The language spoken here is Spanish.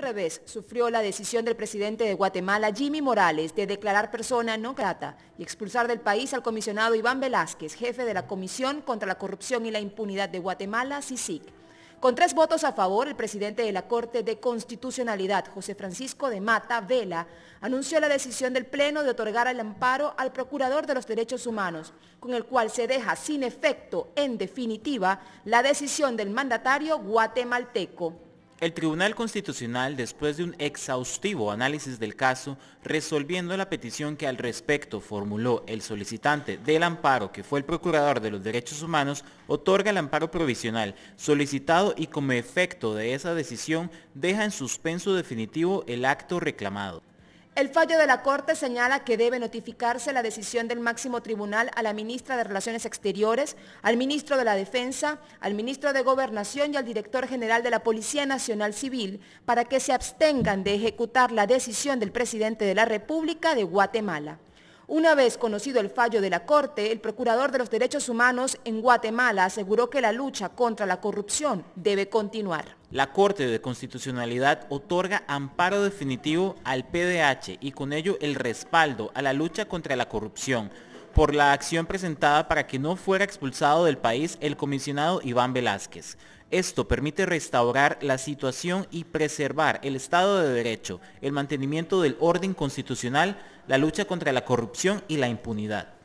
revés sufrió la decisión del presidente de Guatemala, Jimmy Morales, de declarar persona no grata y expulsar del país al comisionado Iván Velázquez, jefe de la Comisión contra la Corrupción y la Impunidad de Guatemala, CICIC. Con tres votos a favor, el presidente de la Corte de Constitucionalidad, José Francisco de Mata Vela, anunció la decisión del Pleno de otorgar el amparo al Procurador de los Derechos Humanos, con el cual se deja sin efecto, en definitiva, la decisión del mandatario guatemalteco. El Tribunal Constitucional, después de un exhaustivo análisis del caso, resolviendo la petición que al respecto formuló el solicitante del amparo, que fue el Procurador de los Derechos Humanos, otorga el amparo provisional solicitado y como efecto de esa decisión deja en suspenso definitivo el acto reclamado. El fallo de la Corte señala que debe notificarse la decisión del máximo tribunal a la ministra de Relaciones Exteriores, al ministro de la Defensa, al ministro de Gobernación y al director general de la Policía Nacional Civil para que se abstengan de ejecutar la decisión del presidente de la República de Guatemala. Una vez conocido el fallo de la Corte, el Procurador de los Derechos Humanos en Guatemala aseguró que la lucha contra la corrupción debe continuar. La Corte de Constitucionalidad otorga amparo definitivo al PDH y con ello el respaldo a la lucha contra la corrupción por la acción presentada para que no fuera expulsado del país el comisionado Iván Velázquez. Esto permite restaurar la situación y preservar el Estado de Derecho, el mantenimiento del orden constitucional, la lucha contra la corrupción y la impunidad.